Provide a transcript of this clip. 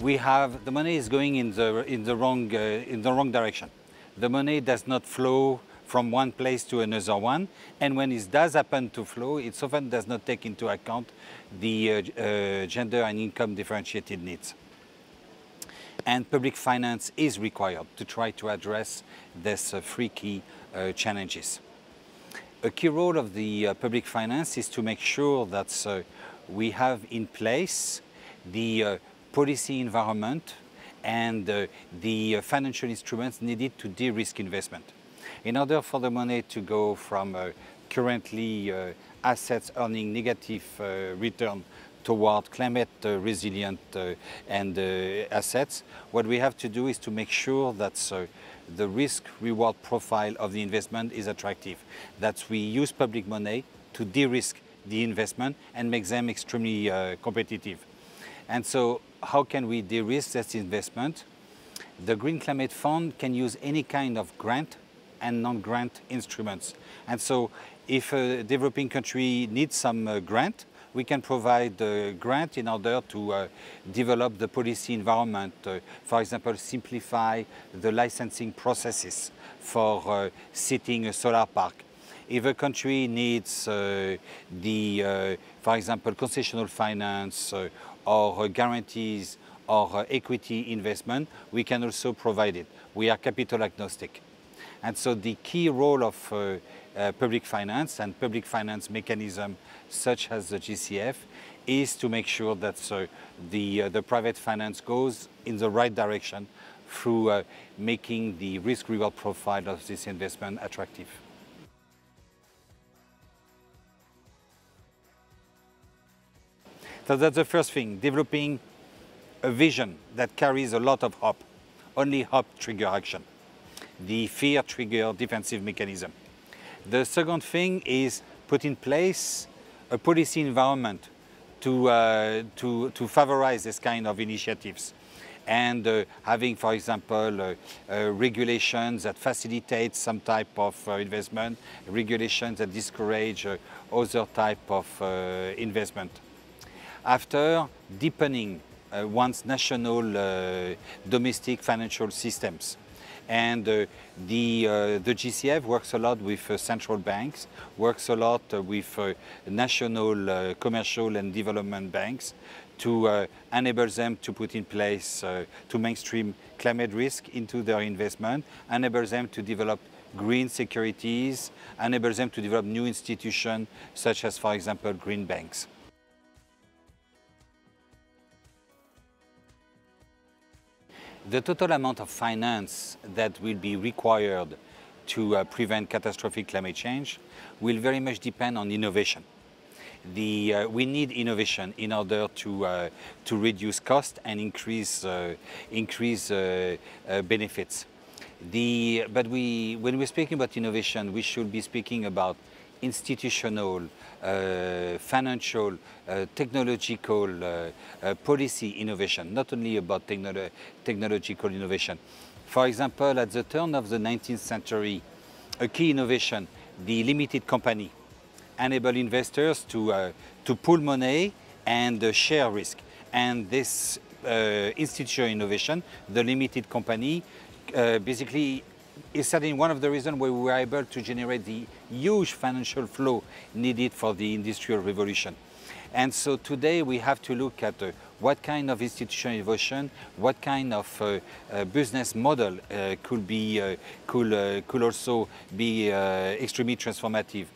we have the money is going in the in the wrong uh, in the wrong direction. The money does not flow from one place to another one, and when it does happen to flow, it often does not take into account the uh, uh, gender and income differentiated needs. And public finance is required to try to address these three uh, key uh, challenges. A key role of the uh, public finance is to make sure that we have in place the policy environment and uh, the uh, financial instruments needed to de-risk investment. In order for the money to go from uh, currently uh, assets earning negative uh, return toward climate uh, resilient and assets, what we have to do is to make sure that the risk-reward profile of the investment is attractive, that we use public money to de-risk the investment and make them extremely competitive. And so how can we de-risk that investment? The Green Climate Fund can use any kind of grant and non-grant instruments. And so if a developing country needs some uh, grant, we can provide a grant in order to uh, develop the policy environment, uh, for example, simplify the licensing processes for uh, setting a solar park if a country needs uh, the, uh, for example, concessional finance uh, or guarantees or equity investment, we can also provide it. We are capital agnostic. And so the key role of uh, uh, public finance and public finance mechanism such as the GCF is to make sure that uh, the, the private finance goes in the right direction through making the risk-reward profile of this investment attractive. So that's the first thing, developing a vision that carries a lot of hope. Only hope trigger action. The fear trigger defensive mechanism. The second thing is put in place a policy environment to, uh, to, to favorize this kind of initiatives and uh, having, for example, uh, uh, regulations that facilitate some type of uh, investment, regulations that discourage uh, other type of uh, investment after deepening uh, one's national uh, domestic financial systems. And uh, the, uh, the GCF works a lot with uh, central banks, works a lot uh, with national commercial and development banks to enable them to put in place, to mainstream climate risk into their investment, enable them to develop green securities, enable them to develop new institutions such as, for example, green banks. The total amount of finance that will be required to uh, prevent catastrophic climate change will very much depend on innovation. The, uh, we need innovation in order to, uh, to reduce cost and increase, uh, increase uh, uh, benefits. The, but we, when we're speaking about innovation, we should be speaking about institutional, uh, financial, uh, technological uh, uh, policy innovation, not only about technolo technological innovation. For example, at the turn of the 19th century, a key innovation, the limited company, enabled investors to, uh, to pool money and uh, share risk. And this institutional innovation, the limited company, basically is certainly one of the reasons why we were able to generate the huge financial flow needed for the industrial revolution. And so today we have to look at uh, what kind of institutional innovation, what kind of uh, uh, business model uh, could be uh, could, uh, could also be extremely transformative.